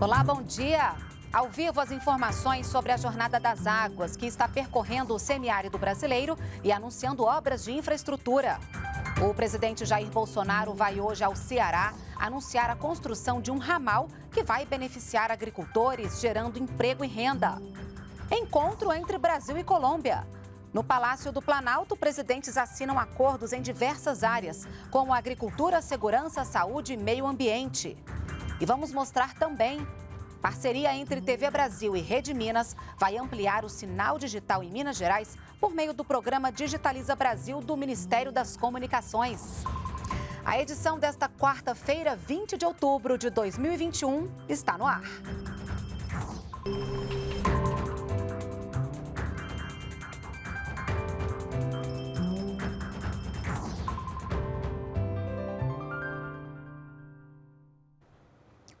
Olá, bom dia. Ao vivo, as informações sobre a Jornada das Águas, que está percorrendo o semiárido brasileiro e anunciando obras de infraestrutura. O presidente Jair Bolsonaro vai hoje ao Ceará anunciar a construção de um ramal que vai beneficiar agricultores, gerando emprego e renda. Encontro entre Brasil e Colômbia. No Palácio do Planalto, presidentes assinam acordos em diversas áreas, como agricultura, segurança, saúde e meio ambiente. E vamos mostrar também. Parceria entre TV Brasil e Rede Minas vai ampliar o sinal digital em Minas Gerais por meio do programa Digitaliza Brasil do Ministério das Comunicações. A edição desta quarta-feira, 20 de outubro de 2021, está no ar.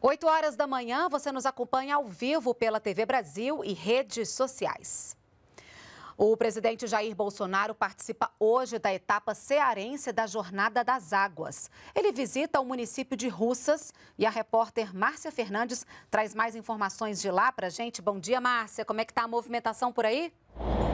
8 horas da manhã, você nos acompanha ao vivo pela TV Brasil e redes sociais. O presidente Jair Bolsonaro participa hoje da etapa cearense da Jornada das Águas. Ele visita o município de Russas e a repórter Márcia Fernandes traz mais informações de lá para gente. Bom dia, Márcia. Como é que está a movimentação por aí? Música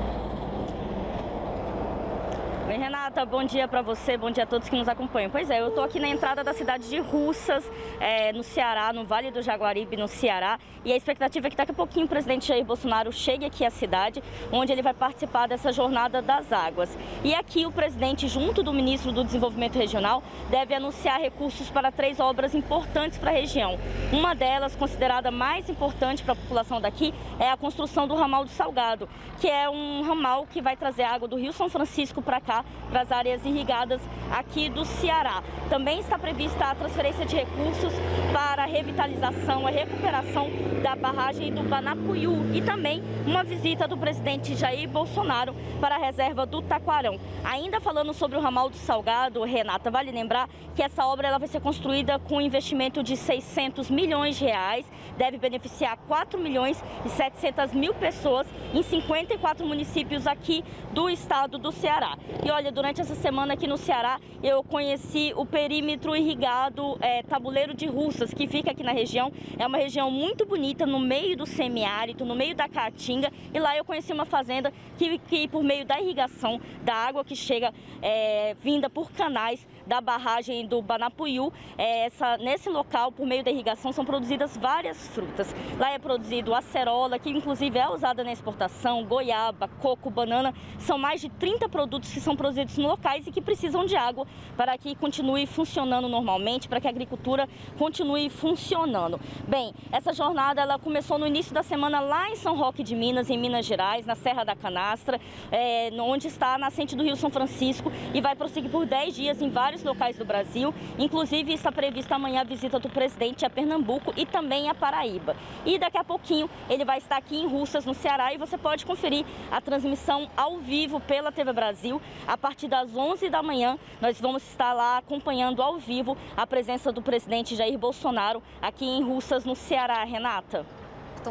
Oi, Renata, bom dia para você, bom dia a todos que nos acompanham. Pois é, eu estou aqui na entrada da cidade de Russas, é, no Ceará, no Vale do Jaguaribe, no Ceará, e a expectativa é que daqui a pouquinho o presidente Jair Bolsonaro chegue aqui à cidade, onde ele vai participar dessa jornada das águas. E aqui o presidente, junto do ministro do Desenvolvimento Regional, deve anunciar recursos para três obras importantes para a região. Uma delas, considerada mais importante para a população daqui, é a construção do ramal do Salgado, que é um ramal que vai trazer água do Rio São Francisco para cá tá? Para as áreas irrigadas aqui do Ceará. Também está prevista a transferência de recursos para a revitalização, a recuperação da barragem do Banapuiú e também uma visita do presidente Jair Bolsonaro para a reserva do Taquarão. Ainda falando sobre o ramal do Salgado, Renata, vale lembrar que essa obra ela vai ser construída com um investimento de 600 milhões de reais, deve beneficiar 4 milhões e 700 mil pessoas em 54 municípios aqui do estado do Ceará. E olha, durante essa semana aqui no Ceará, eu conheci o perímetro irrigado é, Tabuleiro de Russas, que fica aqui na região. É uma região muito bonita, no meio do semiárido, no meio da Caatinga. E lá eu conheci uma fazenda que, que por meio da irrigação, da água que chega é, vinda por canais, da barragem do Banapuiú. É, essa, nesse local, por meio da irrigação, são produzidas várias frutas. Lá é produzido acerola, que inclusive é usada na exportação, goiaba, coco, banana. São mais de 30 produtos que são produzidos no locais e que precisam de água para que continue funcionando normalmente, para que a agricultura continue funcionando. Bem, essa jornada ela começou no início da semana lá em São Roque de Minas, em Minas Gerais, na Serra da Canastra, é, onde está a nascente do Rio São Francisco e vai prosseguir por 10 dias em vários vários locais do Brasil. Inclusive, está prevista amanhã a visita do presidente a Pernambuco e também a Paraíba. E daqui a pouquinho ele vai estar aqui em Russas, no Ceará, e você pode conferir a transmissão ao vivo pela TV Brasil. A partir das 11 da manhã, nós vamos estar lá acompanhando ao vivo a presença do presidente Jair Bolsonaro aqui em Russas, no Ceará. Renata.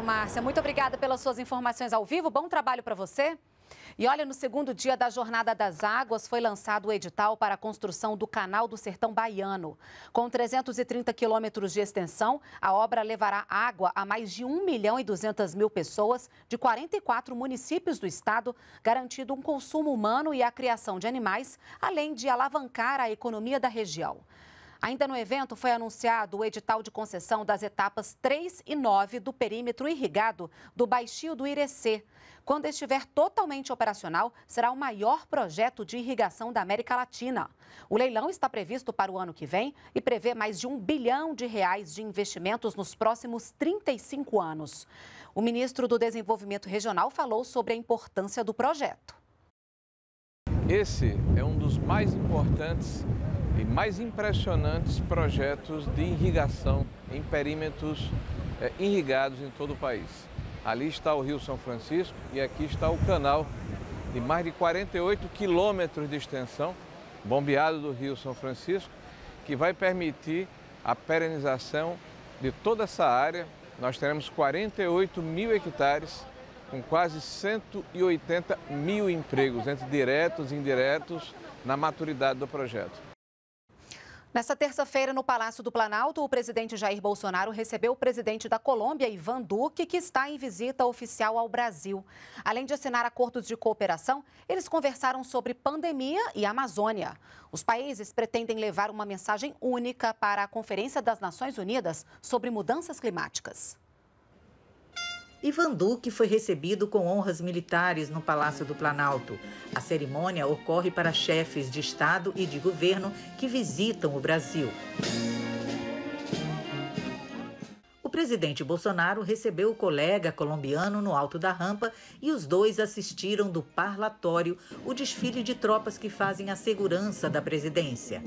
Márcia, muito obrigada pelas suas informações ao vivo. Bom trabalho para você. E olha, no segundo dia da Jornada das Águas, foi lançado o edital para a construção do Canal do Sertão Baiano. Com 330 quilômetros de extensão, a obra levará água a mais de 1 milhão e 200 mil pessoas de 44 municípios do estado, garantindo um consumo humano e a criação de animais, além de alavancar a economia da região. Ainda no evento foi anunciado o edital de concessão das etapas 3 e 9 do perímetro irrigado do Baixio do Irecê. Quando estiver totalmente operacional, será o maior projeto de irrigação da América Latina. O leilão está previsto para o ano que vem e prevê mais de um bilhão de reais de investimentos nos próximos 35 anos. O ministro do Desenvolvimento Regional falou sobre a importância do projeto. Esse é um dos mais importantes e mais impressionantes projetos de irrigação em perímetros é, irrigados em todo o país. Ali está o Rio São Francisco e aqui está o canal de mais de 48 quilômetros de extensão, bombeado do Rio São Francisco, que vai permitir a perenização de toda essa área. Nós teremos 48 mil hectares com quase 180 mil empregos, entre diretos e indiretos, na maturidade do projeto. Nessa terça-feira, no Palácio do Planalto, o presidente Jair Bolsonaro recebeu o presidente da Colômbia, Ivan Duque, que está em visita oficial ao Brasil. Além de assinar acordos de cooperação, eles conversaram sobre pandemia e Amazônia. Os países pretendem levar uma mensagem única para a Conferência das Nações Unidas sobre Mudanças Climáticas. Ivan Duque foi recebido com honras militares no Palácio do Planalto. A cerimônia ocorre para chefes de Estado e de governo que visitam o Brasil. O presidente Bolsonaro recebeu o colega colombiano no alto da rampa e os dois assistiram do parlatório o desfile de tropas que fazem a segurança da presidência.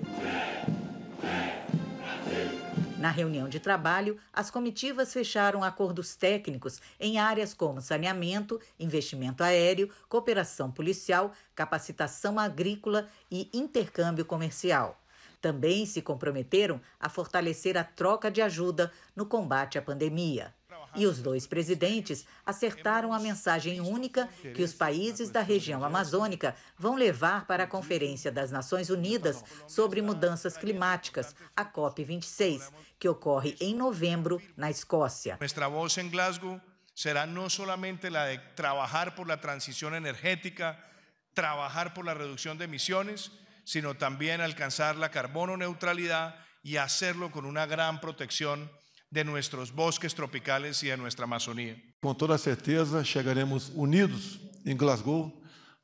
Na reunião de trabalho, as comitivas fecharam acordos técnicos em áreas como saneamento, investimento aéreo, cooperação policial, capacitação agrícola e intercâmbio comercial. Também se comprometeram a fortalecer a troca de ajuda no combate à pandemia. E os dois presidentes acertaram a mensagem única que os países da região amazônica vão levar para a Conferência das Nações Unidas sobre Mudanças Climáticas, a COP26, que ocorre em novembro na Escócia. Nossa voz em Glasgow será não somente a de trabalhar por la transição energética, trabalhar por la redução de emissões, sino também alcançar la carbono neutralidad y hacerlo con una gran protección de nossos bosques tropicais e a nossa Amazônia. Com toda certeza, chegaremos unidos em Glasgow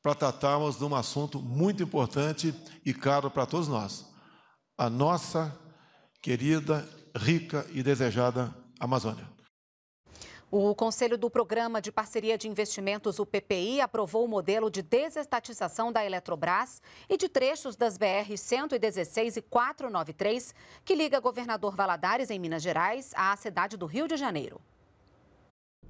para tratarmos de um assunto muito importante e caro para todos nós: a nossa querida, rica e desejada Amazônia. O Conselho do Programa de Parceria de Investimentos, o PPI, aprovou o modelo de desestatização da Eletrobras e de trechos das BR 116 e 493, que liga Governador Valadares, em Minas Gerais, à cidade do Rio de Janeiro.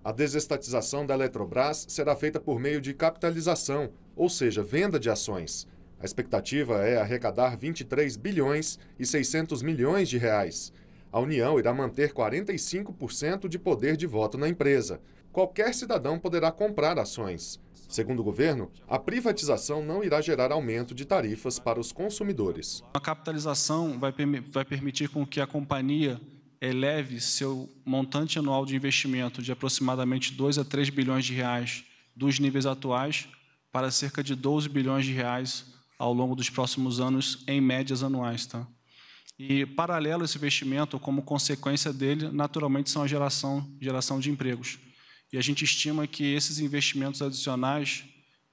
A desestatização da Eletrobras será feita por meio de capitalização, ou seja, venda de ações. A expectativa é arrecadar 23 bilhões e 600 milhões de reais. A União irá manter 45% de poder de voto na empresa. Qualquer cidadão poderá comprar ações. Segundo o governo, a privatização não irá gerar aumento de tarifas para os consumidores. A capitalização vai, vai permitir com que a companhia eleve seu montante anual de investimento de aproximadamente 2 a 3 bilhões de reais dos níveis atuais para cerca de 12 bilhões de reais ao longo dos próximos anos em médias anuais, tá? E, paralelo a esse investimento, como consequência dele, naturalmente são a geração, geração de empregos. E a gente estima que esses investimentos adicionais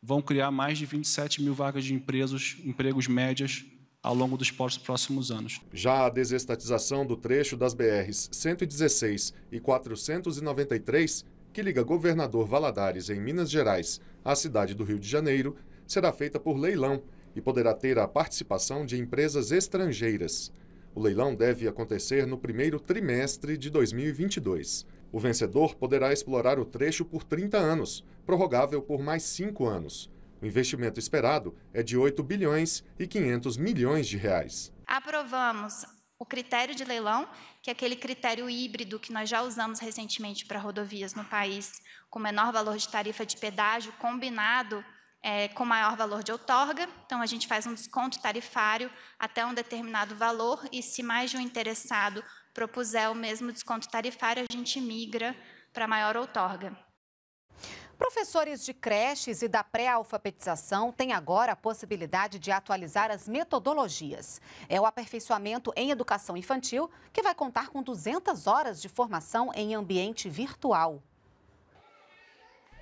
vão criar mais de 27 mil vagas de empresas, empregos médias ao longo dos próximos anos. Já a desestatização do trecho das BRs 116 e 493, que liga Governador Valadares, em Minas Gerais, à cidade do Rio de Janeiro, será feita por leilão e poderá ter a participação de empresas estrangeiras. O leilão deve acontecer no primeiro trimestre de 2022. O vencedor poderá explorar o trecho por 30 anos, prorrogável por mais 5 anos. O investimento esperado é de 8 bilhões e 500 milhões de reais. Aprovamos o critério de leilão, que é aquele critério híbrido que nós já usamos recentemente para rodovias no país, com menor valor de tarifa de pedágio combinado é, com maior valor de outorga. Então, a gente faz um desconto tarifário até um determinado valor, e se mais de um interessado propuser o mesmo desconto tarifário, a gente migra para maior outorga. Professores de creches e da pré-alfabetização têm agora a possibilidade de atualizar as metodologias. É o aperfeiçoamento em educação infantil que vai contar com 200 horas de formação em ambiente virtual.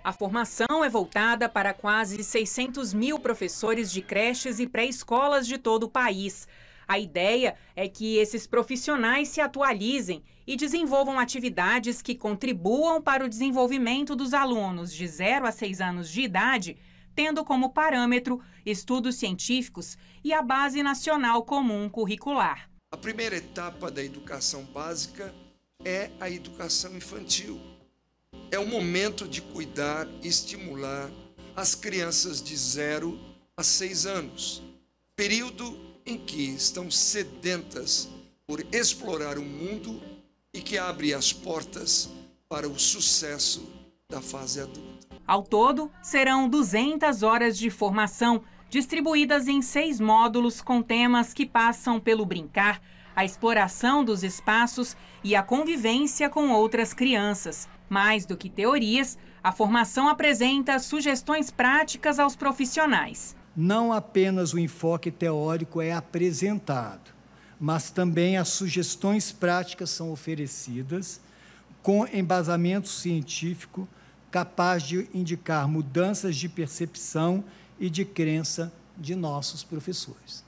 A formação é voltada para quase 600 mil professores de creches e pré-escolas de todo o país. A ideia é que esses profissionais se atualizem e desenvolvam atividades que contribuam para o desenvolvimento dos alunos de 0 a 6 anos de idade, tendo como parâmetro estudos científicos e a Base Nacional Comum Curricular. A primeira etapa da educação básica é a educação infantil é o momento de cuidar e estimular as crianças de 0 a 6 anos, período em que estão sedentas por explorar o mundo e que abre as portas para o sucesso da fase adulta. Ao todo, serão 200 horas de formação, distribuídas em seis módulos com temas que passam pelo brincar a exploração dos espaços e a convivência com outras crianças. Mais do que teorias, a formação apresenta sugestões práticas aos profissionais. Não apenas o enfoque teórico é apresentado, mas também as sugestões práticas são oferecidas com embasamento científico capaz de indicar mudanças de percepção e de crença de nossos professores.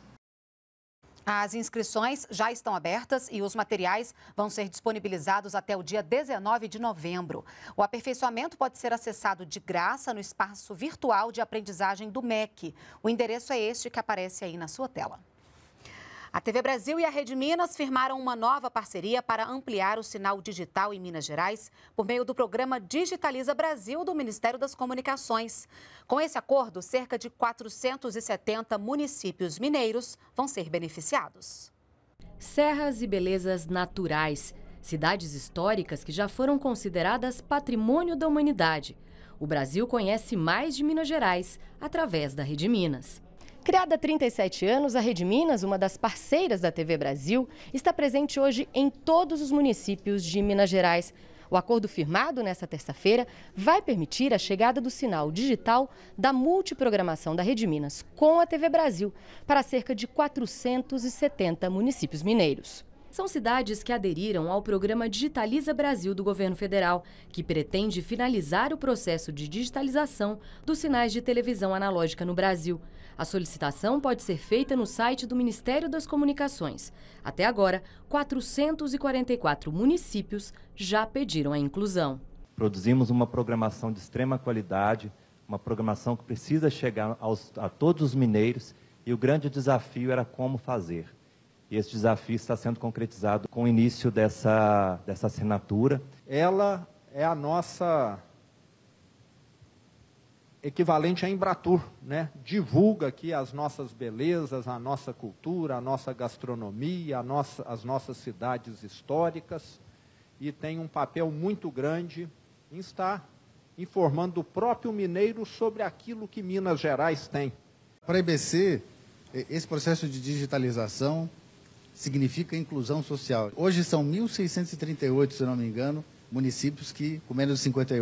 As inscrições já estão abertas e os materiais vão ser disponibilizados até o dia 19 de novembro. O aperfeiçoamento pode ser acessado de graça no espaço virtual de aprendizagem do MEC. O endereço é este que aparece aí na sua tela. A TV Brasil e a Rede Minas firmaram uma nova parceria para ampliar o sinal digital em Minas Gerais por meio do programa Digitaliza Brasil do Ministério das Comunicações. Com esse acordo, cerca de 470 municípios mineiros vão ser beneficiados. Serras e belezas naturais, cidades históricas que já foram consideradas patrimônio da humanidade. O Brasil conhece mais de Minas Gerais através da Rede Minas. Criada há 37 anos, a Rede Minas, uma das parceiras da TV Brasil, está presente hoje em todos os municípios de Minas Gerais. O acordo firmado nesta terça-feira vai permitir a chegada do sinal digital da multiprogramação da Rede Minas com a TV Brasil para cerca de 470 municípios mineiros. São cidades que aderiram ao programa Digitaliza Brasil do governo federal, que pretende finalizar o processo de digitalização dos sinais de televisão analógica no Brasil. A solicitação pode ser feita no site do Ministério das Comunicações. Até agora, 444 municípios já pediram a inclusão. Produzimos uma programação de extrema qualidade, uma programação que precisa chegar aos, a todos os mineiros e o grande desafio era como fazer. E esse desafio está sendo concretizado com o início dessa, dessa assinatura. Ela é a nossa equivalente à Embratur, né? divulga aqui as nossas belezas, a nossa cultura, a nossa gastronomia, a nossa, as nossas cidades históricas e tem um papel muito grande em estar informando o próprio mineiro sobre aquilo que Minas Gerais tem. Para a IBC, esse processo de digitalização significa inclusão social. Hoje são 1.638, se não me engano, municípios que com menos de 50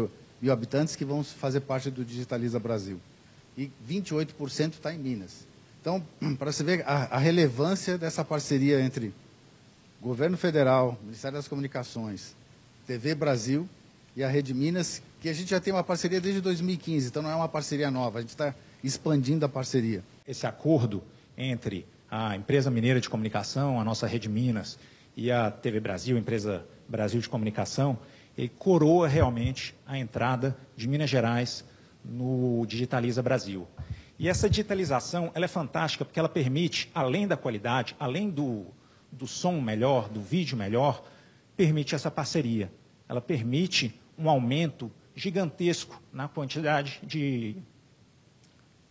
mil habitantes que vão fazer parte do Digitaliza Brasil. E 28% está em Minas. Então, para você ver a, a, relevância dessa parceria entre governo federal, Ministério das Comunicações, TV Brasil e a Rede Minas, que a gente já tem uma parceria desde 2015, então não é uma parceria nova, a gente está expandindo a parceria. Esse acordo entre a empresa mineira de comunicação, a nossa Rede Minas, e a TV Brasil, empresa Brasil de comunicação, e coroa realmente a entrada de Minas Gerais no Digitaliza Brasil. E essa digitalização ela é fantástica porque ela permite, além da qualidade, além do, do som melhor, do vídeo melhor, permite essa parceria. Ela permite um aumento gigantesco na quantidade de,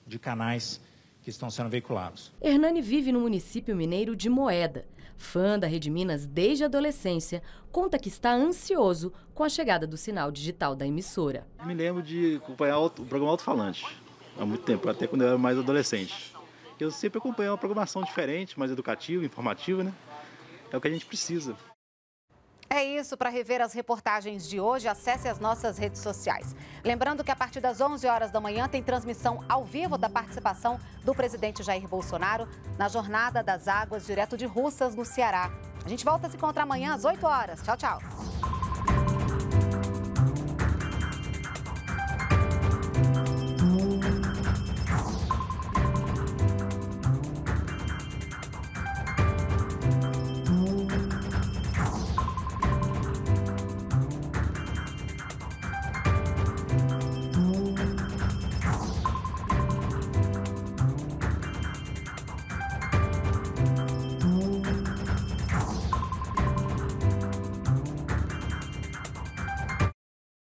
de canais que estão sendo veiculados. Hernani vive no município mineiro de Moeda Fã da Rede Minas desde a adolescência, conta que está ansioso com a chegada do sinal digital da emissora. Me lembro de acompanhar o programa Alto Falante há muito tempo, até quando eu era mais adolescente. Eu sempre acompanhei uma programação diferente, mais educativa, informativa, né? É o que a gente precisa. É isso. Para rever as reportagens de hoje, acesse as nossas redes sociais. Lembrando que a partir das 11 horas da manhã tem transmissão ao vivo da participação do presidente Jair Bolsonaro na Jornada das Águas, direto de Russas, no Ceará. A gente volta a se encontrar amanhã às 8 horas. Tchau, tchau.